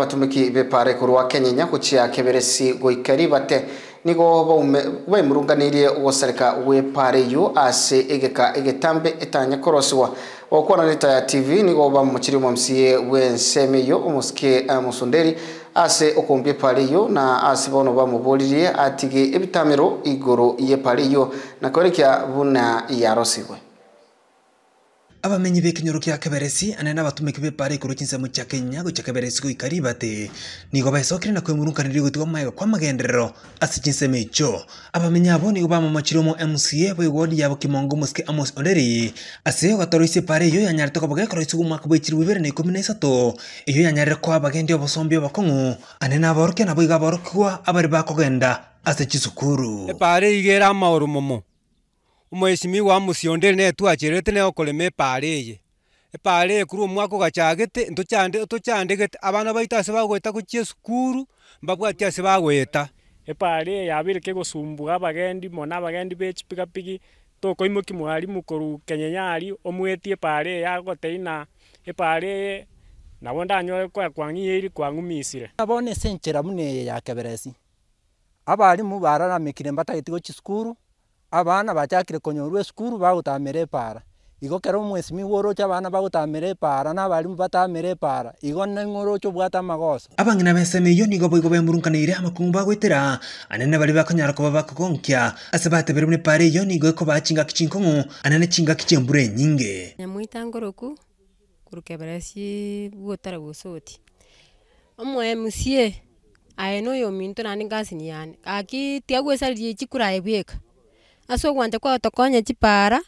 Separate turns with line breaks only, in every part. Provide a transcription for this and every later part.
abatumiki beparekuru wa Kenya kuchia keberesi goikari bate nigo baimurunganirie ugosereka wepareyo ase egeka egetambe etanya okona leta ya tv nigo we nseme yo umuske eh, musunderi ase okombe pariyo na ase bono bamuboririe atige ebitamiro igoro ye pariyo nakorekia buna yarosiwe
abamenyi b'ekinyoro kia keberesi anene abatumiki b'epara ekero chinsemo chia kenya gochia keberesi goikari bate nigo baesokire na kwemurunkaniri gotigwa maega kwa magenderero ase chinsemo echo abamenyi abo nigo bamomachire omo mca boigodi yabo kimongo moske amos oderi ase ogatoro ise epara eyo yanyarete kobaga ekero ise omwaka bwa echiri bibere na ikomi na isato eyo yanyarire kwabagendi obosombi obakong'u anene aboroke nabo iga aborokigwa bakogenda ase chisukuru
epara igere amaoro momo omoesimiwa amosionde na twachirete na okorema epara eye epara eye korwa omwaka ogachagete tochande, abana baito ase bagoeta gochia esukuru mbabwati ase bagoeta
epara eye yabireke gosumbua abagendi mono abagendi ba echipigapigi tokoimoki mwarimu korukenya nyari omwetie epara eye agotei na epara eye nabo ndanyore kwa kwang'iyeiri kwang'umisire
nabona ase enchera buna eye ya keberesi abarimu bararamikire mbataeti gochia sukuru abana bachakire konyorwa esukuru bagotamera epara igo kero omwesimi bworoche abana bagotamera epara na abarimu batamera epara igo neng'oroche obwate amagoso
abang'ina ba eseme eyo nigo boigo baemurunkaneire amakungu bagoetera anene bare bakanyara koba bakogonkia ase batebere buna epara eyo nigo ekoba chingaki chinkong'u anene chingaki chia embura enyinge nyamwaita ngoroku kurukebera bwotara bosoti omwemusie aye noyo ominto naende ngasi yane aki tiga goesariria echi ase ogoancha kwagotokonya chipara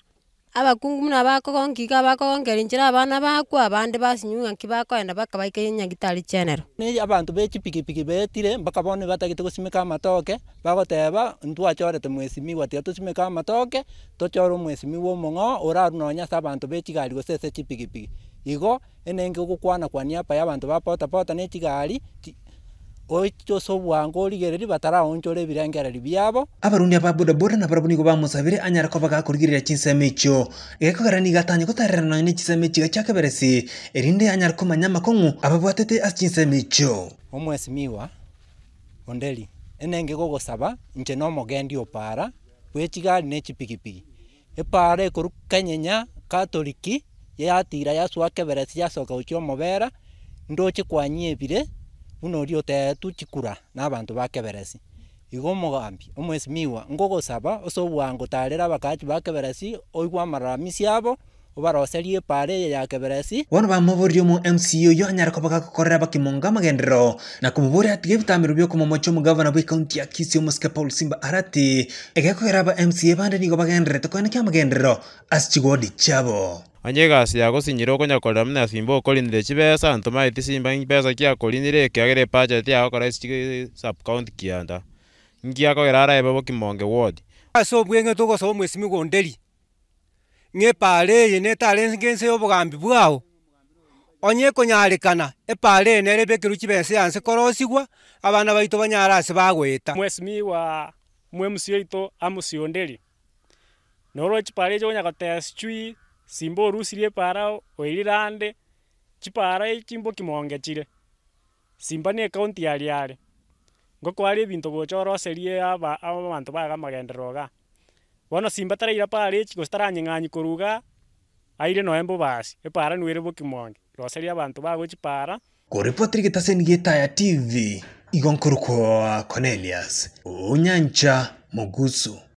abakungu muna bakogong'iga bakogongera nchera abana bakwo abande basinyuwa nki bakoenda bakabaika enyagitari chenero
na abanto ba echipikipiki betire mpaka bono batagete gosimeka amatoke bagoteba ntwachorete mheshimiwa tiga tosimeka amatoke tochore omheshimiwa omong'o orarunonya ase abanto ba echigari gose ase echipikipiki igo ene enge ogokwanakwania paye abanto bapotapota na echigari oityoso bwango origere ribataraonchora ebirengereri biabo
abarundi aba bodaboda na barabwo nigo bamusabire anyara koba gakorigerera chinsemo echo gekogera nigatanya gotarerana ne chisemo echiga chiakeberesi erinde anyara komanya makong'u ababwatete ase chinsemo echo
omwesimiwa onderi enenge gogosaba inche na omogendi opara bwechigari na echipigipigi epara ekorukanyenya katoriki yatira yaswa keberesi yasoka gochia omobera ndoche kwanyia ebire buno oriotee chikura na abanto bakeberesi igo omogambi omoesimiwa nkogosaba ase obwangotarera abakachi bakeberesi oigwa amaramisi abo obaroserie epara eye ya keberesi
bono bamoborire omo mca oyo anyare koba gagokorera bakimonga amagenderero na komoboria atiga ebitamero bia okomomocha omogavana bwa ekaunti ya kisii omosike paul simba arati egekogera aba mca bande nigo bagenderete koene kia amagenderero ase chigodi chiabo
onye egasi ya gusinyira okonyakorera muna simba okorinire chibesa ntoma eti simba besa kiakorinire ekiagere budget yagokora isi subcounty kianda ngiakogera araebe bokimonge ward
ase obwenge togosaba mwesi migonderi ng'epara eye netare ngense ya obogambi bwao onye ekonyarekana epara eye nere bekeru chibesa yanse korosiwa abana baito banyara ase bagweta
mwesimi wa mwe musio ito amusionderi noro echipara eche onyagotesi chui simba orusirie para oirirande chipara echimbo kimongechire simba na ekaunti aria are ngokwara ebinto gocha oroserie aba abanto baga amagenderero iga bono simba taraira para echi gose taranyeng'anyi koruga aire no embo basi noe mbobasi epara nwere bokimonge roserie abanto bagochi para
koripotiri geta ya tv igonkuru igonkorokwa cornelius unyancha mogusu